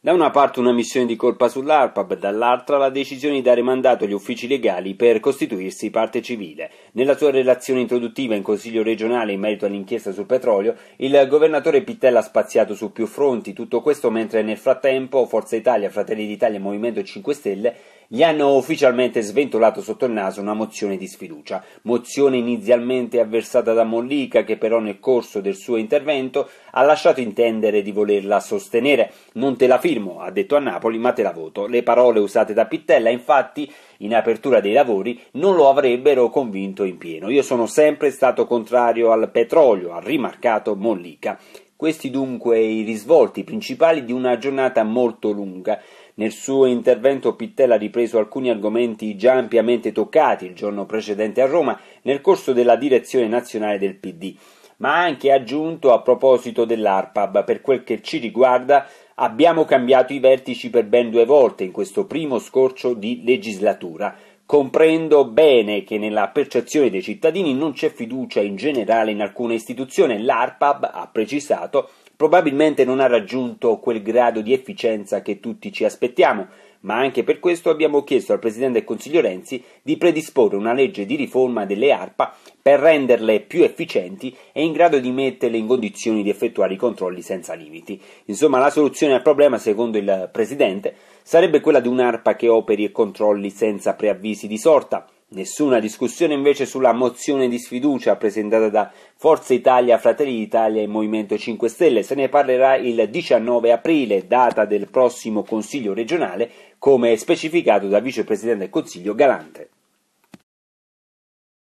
Da una parte una missione di colpa sull'ARPAB, dall'altra la decisione di dare mandato agli uffici legali per costituirsi parte civile. Nella sua relazione introduttiva in Consiglio regionale in merito all'inchiesta sul petrolio, il governatore Pittella ha spaziato su più fronti, tutto questo mentre nel frattempo Forza Italia, Fratelli d'Italia e Movimento 5 Stelle gli hanno ufficialmente sventolato sotto il naso una mozione di sfiducia, mozione inizialmente avversata da Mollica che però nel corso del suo intervento ha lasciato intendere di volerla sostenere. Non te la film, ha detto a Napoli, ma te la voto. Le parole usate da Pittella, infatti, in apertura dei lavori, non lo avrebbero convinto in pieno. Io sono sempre stato contrario al petrolio, ha rimarcato Mollica. Questi dunque i risvolti principali di una giornata molto lunga. Nel suo intervento Pittella ha ripreso alcuni argomenti già ampiamente toccati il giorno precedente a Roma nel corso della direzione nazionale del PD, ma ha anche aggiunto a proposito dell'ARPAB per quel che ci riguarda Abbiamo cambiato i vertici per ben due volte in questo primo scorcio di legislatura. Comprendo bene che nella percezione dei cittadini non c'è fiducia in generale in alcuna istituzione. L'ARPAB ha precisato Probabilmente non ha raggiunto quel grado di efficienza che tutti ci aspettiamo, ma anche per questo abbiamo chiesto al Presidente del Consiglio Renzi di predisporre una legge di riforma delle ARPA per renderle più efficienti e in grado di metterle in condizioni di effettuare i controlli senza limiti. Insomma, la soluzione al problema, secondo il Presidente, sarebbe quella di un'ARPA che operi e controlli senza preavvisi di sorta, Nessuna discussione invece sulla mozione di sfiducia presentata da Forza Italia, Fratelli d'Italia e Movimento 5 Stelle. Se ne parlerà il 19 aprile, data del prossimo Consiglio regionale, come specificato dal Vicepresidente del Consiglio Galante.